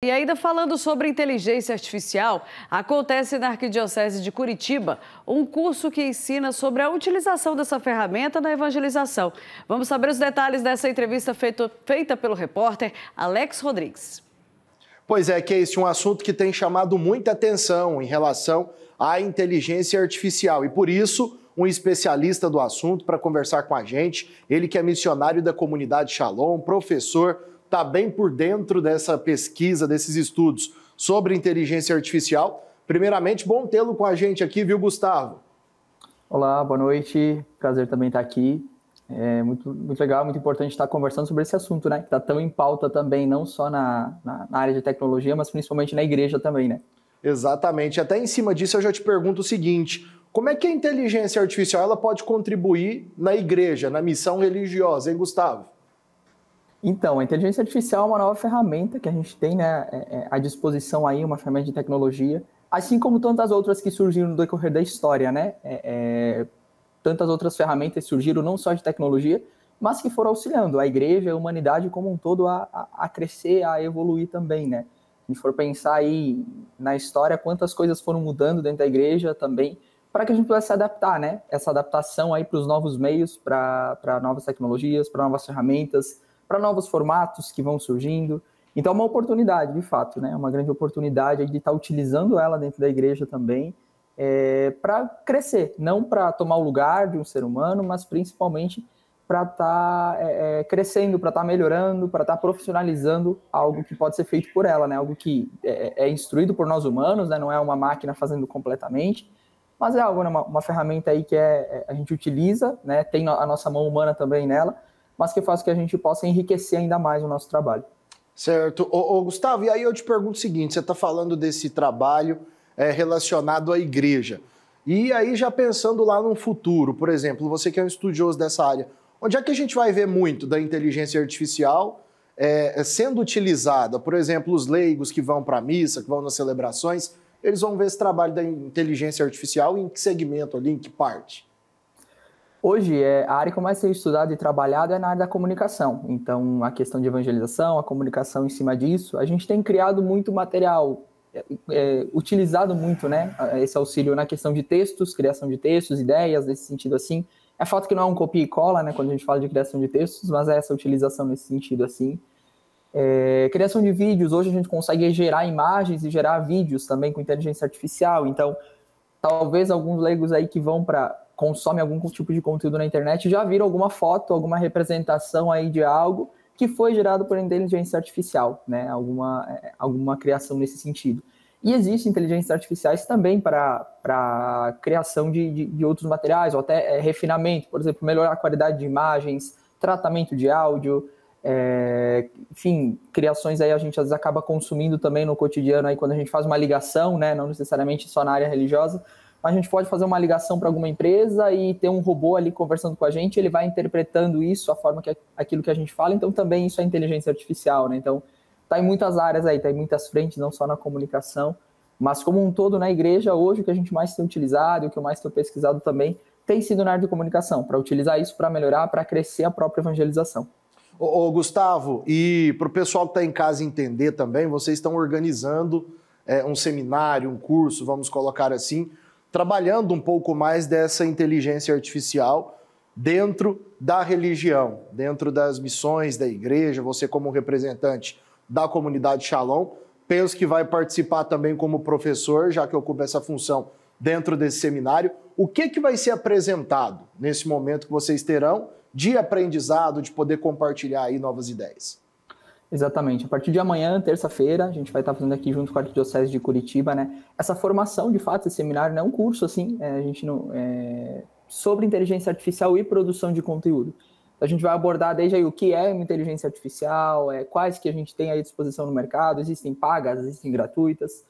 E ainda falando sobre inteligência artificial, acontece na Arquidiocese de Curitiba um curso que ensina sobre a utilização dessa ferramenta na evangelização. Vamos saber os detalhes dessa entrevista feito, feita pelo repórter Alex Rodrigues. Pois é, é um assunto que tem chamado muita atenção em relação à inteligência artificial e por isso um especialista do assunto para conversar com a gente, ele que é missionário da comunidade Shalom, professor está bem por dentro dessa pesquisa, desses estudos sobre inteligência artificial. Primeiramente, bom tê-lo com a gente aqui, viu, Gustavo? Olá, boa noite. Prazer também estar aqui. É muito, muito legal, muito importante estar conversando sobre esse assunto, né? Que está tão em pauta também, não só na, na, na, área de tecnologia, mas principalmente na igreja também, né? Exatamente. Até em cima disso, eu já te pergunto o seguinte: como é que a inteligência artificial ela pode contribuir na igreja, na missão religiosa, hein, Gustavo? Então, a inteligência artificial é uma nova ferramenta que a gente tem né, é, é, à disposição aí, uma ferramenta de tecnologia, assim como tantas outras que surgiram no decorrer da história, né? É, é, tantas outras ferramentas surgiram não só de tecnologia, mas que foram auxiliando a igreja, a humanidade como um todo a, a, crescer, a evoluir também, né? Se for pensar aí na história, quantas coisas foram mudando dentro da igreja também, para que a gente pudesse se adaptar, né? Essa adaptação aí para os novos meios, para novas tecnologias, para novas ferramentas, para novos formatos que vão surgindo. Então é uma oportunidade, de fato, né? É uma grande oportunidade de estar tá utilizando ela dentro da igreja também é, para crescer, não para tomar o lugar de um ser humano, mas principalmente para estar tá, é, é, crescendo, para estar tá melhorando, para estar profissionalizando algo que pode ser feito por ela, né? Algo que é, é instruído por nós humanos, né? Não é uma máquina fazendo completamente, mas é algo, né? uma, uma ferramenta aí que é, é a gente utiliza, né? Tem a nossa mão humana também nela, mas que faça que a gente possa enriquecer ainda mais o nosso trabalho. Certo. Ô, ô Gustavo, e aí eu te pergunto o seguinte: você está falando desse trabalho é, relacionado à igreja. E aí, já pensando lá no futuro, por exemplo, você que é um estudioso dessa área, onde é que a gente vai ver muito da inteligência artificial é, é sendo utilizada? Por exemplo, os leigos que vão para a missa, que vão nas celebrações, eles vão ver esse trabalho da inteligência artificial em que segmento ali, em que parte? Hoje, é, a área que mais ser estudada e trabalhada é na área da comunicação. Então, a questão de evangelização, a comunicação em cima disso, a gente tem criado muito material, é, é, utilizado muito né, esse auxílio na questão de textos, criação de textos, ideias, nesse sentido assim. É fato que não é um copia e cola, né, quando a gente fala de criação de textos, mas é essa utilização nesse sentido assim. É, criação de vídeos, hoje a gente consegue gerar imagens e gerar vídeos também com inteligência artificial. Então, talvez alguns leigos aí que vão para consome algum tipo de conteúdo na internet já viram alguma foto, alguma representação aí de algo que foi gerado por inteligência artificial, né? Alguma, é, alguma criação nesse sentido. E existem inteligências artificiais também para criação de, de, de, outros materiais, ou até é, refinamento, por exemplo, melhorar a qualidade de imagens, tratamento de áudio, é, enfim, criações aí a gente às vezes acaba consumindo também no cotidiano aí quando a gente faz uma ligação, né? Não necessariamente só na área religiosa, mas a gente pode fazer uma ligação para alguma empresa e ter um robô ali conversando com a gente, ele vai interpretando isso, a forma que aquilo que a gente fala, então também isso é inteligência artificial, né? Então, tá em muitas áreas aí, tá em muitas frentes, não só na comunicação, mas como um todo na igreja, hoje o que a gente mais tem utilizado, o que eu mais tenho pesquisado também, tem sido na área de comunicação, para utilizar isso para melhorar, para crescer a própria evangelização. Ô, Gustavo, e para o pessoal que está em casa entender também, vocês estão organizando é, um seminário, um curso, vamos colocar assim, trabalhando um pouco mais dessa inteligência artificial dentro da religião, dentro das missões da igreja, você como representante da comunidade Shalom, penso que vai participar também como professor, já que ocupa essa função dentro desse seminário. O que, que vai ser apresentado nesse momento que vocês terão de aprendizado, de poder compartilhar aí novas ideias? Exatamente. A partir de amanhã, terça-feira, a gente vai estar fazendo aqui junto com a Arquidiocese de Curitiba, né? Essa formação, de fato, esse seminário não é um curso, assim, é, a gente não... É, sobre inteligência artificial e produção de conteúdo. A gente vai abordar desde aí o que é uma inteligência artificial, é, quais que a gente tem à disposição no mercado, existem pagas, existem gratuitas,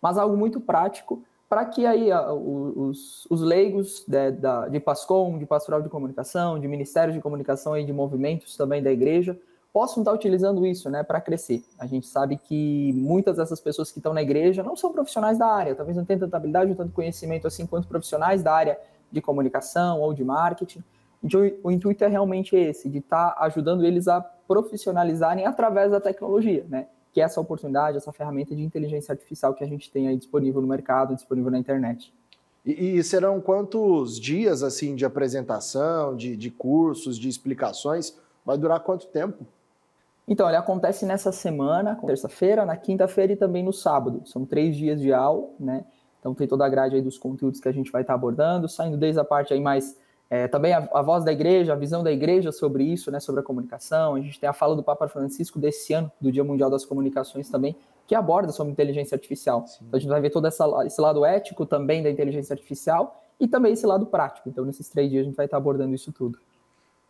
mas algo muito prático para que aí a, os, os, leigos de, né, da, de PASCOM, de Pastoral de Comunicação, de Ministério de Comunicação e de movimentos também da igreja, possam estar utilizando isso né, para crescer. A gente sabe que muitas dessas pessoas que estão na igreja não são profissionais da área, talvez não tenham tanta habilidade ou tanto conhecimento assim quanto profissionais da área de comunicação ou de marketing. Então, o intuito é realmente esse, de estar tá ajudando eles a profissionalizarem através da tecnologia, né? que é essa oportunidade, essa ferramenta de inteligência artificial que a gente tem aí disponível no mercado, disponível na internet. E, e serão quantos dias assim de apresentação, de, de cursos, de explicações? Vai durar quanto tempo? Então, ele acontece nessa semana, terça-feira, na quinta-feira e também no sábado. São três dias de aula, né? Então tem toda a grade aí dos conteúdos que a gente vai estar abordando, saindo desde a parte aí mais é, também a, a, voz da igreja, a visão da igreja sobre isso, né, sobre a comunicação. A gente tem a fala do Papa Francisco desse ano, do Dia Mundial das Comunicações também, que aborda sobre inteligência artificial. Então a gente vai ver todo essa, esse lado ético também da inteligência artificial e também esse lado prático. Então nesses três dias a gente vai estar abordando isso tudo.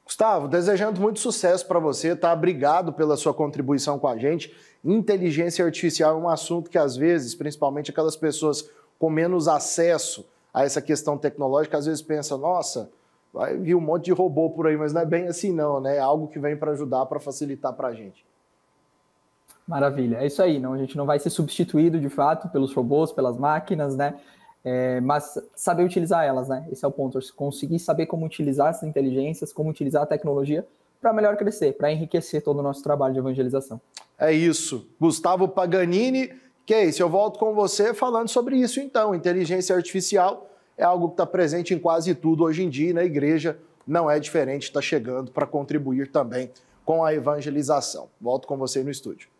Gustavo, desejando muito sucesso para você, tá? Obrigado pela sua contribuição com a gente. Inteligência artificial é um assunto que, às vezes, principalmente aquelas pessoas com menos acesso a essa questão tecnológica, às vezes pensam, nossa, vai vir um monte de robô por aí, mas não é bem assim não, né? É algo que vem para ajudar, para facilitar para a gente. Maravilha, é isso aí, não, a gente não vai ser substituído de fato pelos robôs, pelas máquinas, né? É, mas saber utilizar elas, né? Esse é o ponto. Conseguir saber como utilizar essas inteligências, como utilizar a tecnologia para melhor crescer, para enriquecer todo o nosso trabalho de evangelização. É isso. Gustavo Paganini, que é isso. Eu volto com você falando sobre isso então. Inteligência artificial é algo que está presente em quase tudo hoje em dia e na igreja não é diferente, está chegando para contribuir também com a evangelização. Volto com você no estúdio.